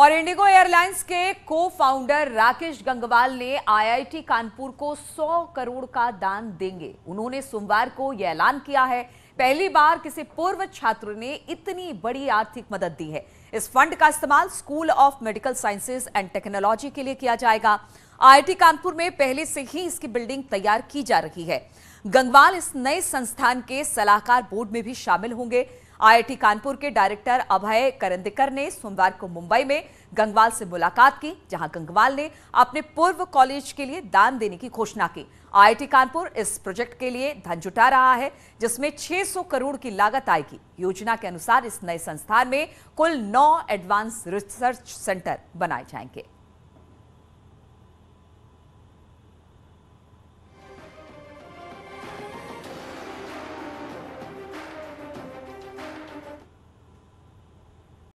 और Indigo airlines के को फाउंडर राकेश गंगवाल ने आईआईटी कानपुर को 100 करोड़ का दान देंगे उन्होंने सोमवार को यह ऐलान किया है पहली बार किसी पूर्व छात्र ने इतनी बड़ी आर्थिक मदद दी है इस फंड का इस्तेमाल school of medical sciences and technology के लिए किया जाएगा आईआईटी कानपुर में पहले से ही इसकी बिल्डिंग तैयार की जा रही है गंगवाल इस नए संस्थान के सलाहकार बोर्ड में भी शामिल होंगे आईआईटी कानपुर के डायरेक्टर अभय करंदकर ने सोमवार को मुंबई में गंगवाल से मुलाकात की जहां गंगवाल ने अपने पूर्व कॉलेज के लिए दान देने की घोषणा की आईआईटी कानपुर इस प्रोजेक्ट के लिए धन जुटा रहा है जिसमें 600 करोड़ की लागत आएगी योजना के अनुसार इस नए संस्थान में कुल नौ एडवांस रिसर्च सेंटर बनाए जाएंगे